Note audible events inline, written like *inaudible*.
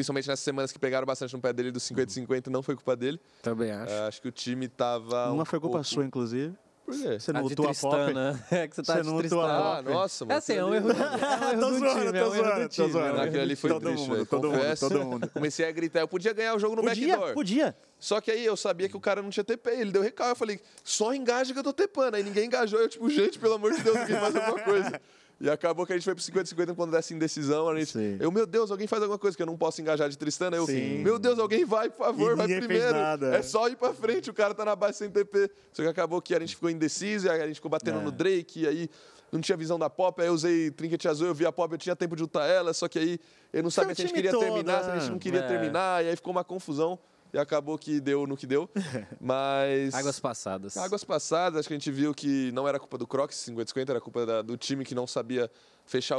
principalmente nessas semanas que pegaram bastante no pé dele do 50-50, não foi culpa dele. Também acho. Uh, acho que o time tava. Uma um foi culpa pouco... sua, inclusive. Por quê? Você não lutou a pop? Né? *laughs* É que você tá você não lutou a Ah, nossa, mano. É assim, é um erro. É, é um tô zoando, tô zoando, tô né? zoando. Aquilo ali foi todo triste, mundo, né? todo mundo, todo mundo. Comecei a gritar, eu podia ganhar o jogo no podia, backdoor. Podia, Só que aí eu sabia que o cara não tinha TP, ele deu recal, eu falei, só engaja que eu tô tepando. Né? Aí ninguém engajou, eu tipo, gente, pelo amor de Deus, ninguém faz alguma coisa. E acabou que a gente foi pro 50-50 quando dessa indecisão. A gente, eu, meu Deus, alguém faz alguma coisa que eu não posso engajar de Tristana. Eu, Sim. meu Deus, alguém vai, por favor, e vai primeiro. É só ir pra frente, o cara tá na base sem TP. Só que acabou que a gente ficou indeciso, e a gente ficou batendo é. no Drake, e aí não tinha visão da pop, aí eu usei trinket azul, eu vi a pop, eu tinha tempo de lutar ela, só que aí eu não sabia é se a gente queria terminar, se a gente né? não queria é. terminar, e aí ficou uma confusão e acabou que deu no que deu. *laughs* Mas. Águas passadas. Águas passadas, acho que a gente viu que não era culpa do Crocs 50-50, era culpa da, do time que não sabia fechar o